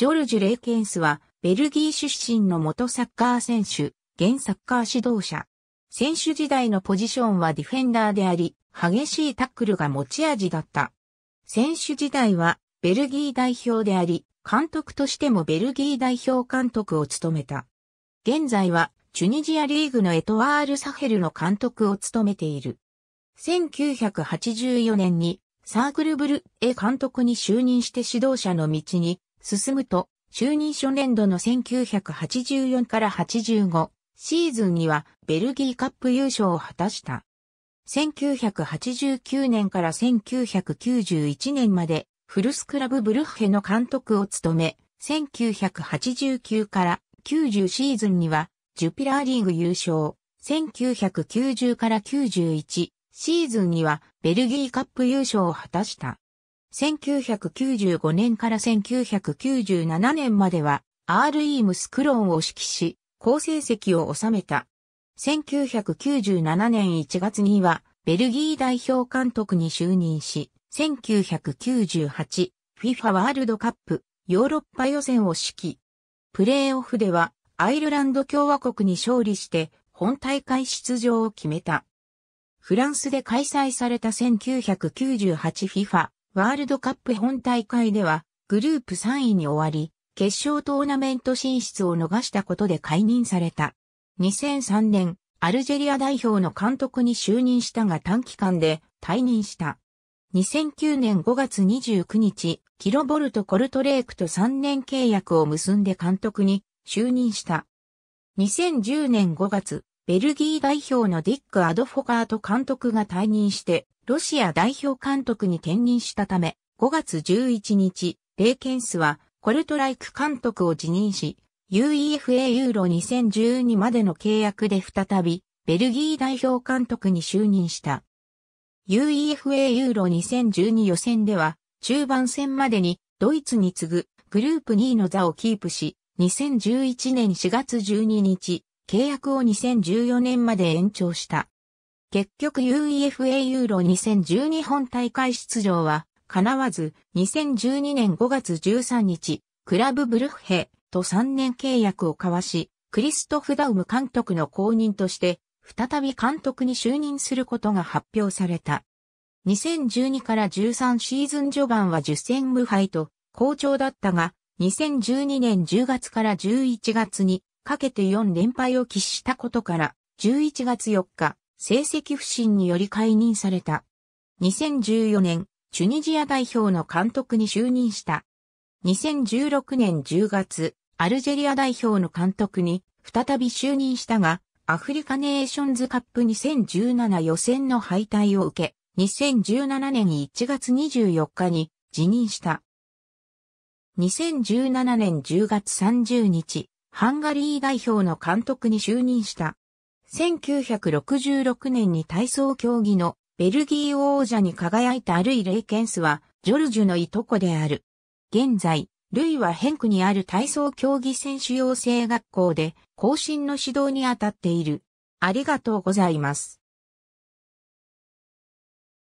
ジョルジュ・レイケンスは、ベルギー出身の元サッカー選手、現サッカー指導者。選手時代のポジションはディフェンダーであり、激しいタックルが持ち味だった。選手時代は、ベルギー代表であり、監督としてもベルギー代表監督を務めた。現在は、チュニジアリーグのエトワール・サヘルの監督を務めている。1984年に、サークルブルエ監督に就任して指導者の道に進むと、就任初年度の1984から85シーズンにはベルギーカップ優勝を果たした。1989年から1991年までフルスクラブブルッヘの監督を務め、1989から90シーズンにはジュピラーリーグ優勝、1990から91シーズンにはベルギーカップ優勝を果たした。1995年から1997年までは RE ムスクロンを指揮し、好成績を収めた。1997年1月にはベルギー代表監督に就任し、1998 FIFA ワールドカップヨーロッパ予選を指揮。プレーオフではアイルランド共和国に勝利して本大会出場を決めた。フランスで開催された 1998FIFA ワールドカップ本大会では、グループ3位に終わり、決勝トーナメント進出を逃したことで解任された。2003年、アルジェリア代表の監督に就任したが短期間で退任した。2009年5月29日、キロボルト・コルトレークと3年契約を結んで監督に就任した。2010年5月、ベルギー代表のディック・アドフォカート監督が退任して、ロシア代表監督に転任したため、5月11日、レイケンスはコルトライク監督を辞任し、UEFA ユーロ2012までの契約で再び、ベルギー代表監督に就任した。UEFA ユーロ2012予選では、中盤戦までにドイツに次ぐグループ2位の座をキープし、2011年4月12日、契約を2014年まで延長した。結局 UEFA ユーロ2012本大会出場は、叶わず、2012年5月13日、クラブブルッヘと3年契約を交わし、クリストフ・ダウム監督の後任として、再び監督に就任することが発表された。2012から13シーズン序盤は10戦無敗と、好調だったが、2012年10月から11月にかけて4連敗を喫したことから、11月4日、成績不振により解任された。2014年、チュニジア代表の監督に就任した。2016年10月、アルジェリア代表の監督に再び就任したが、アフリカネーションズカップ2017予選の敗退を受け、2017年1月24日に辞任した。2017年10月30日、ハンガリー代表の監督に就任した。1966年に体操競技のベルギー王者に輝いたルイ・レイケンスは、ジョルジュのいとこである。現在、ルイはヘンクにある体操競技選手養成学校で、更新の指導に当たっている。ありがとうございます。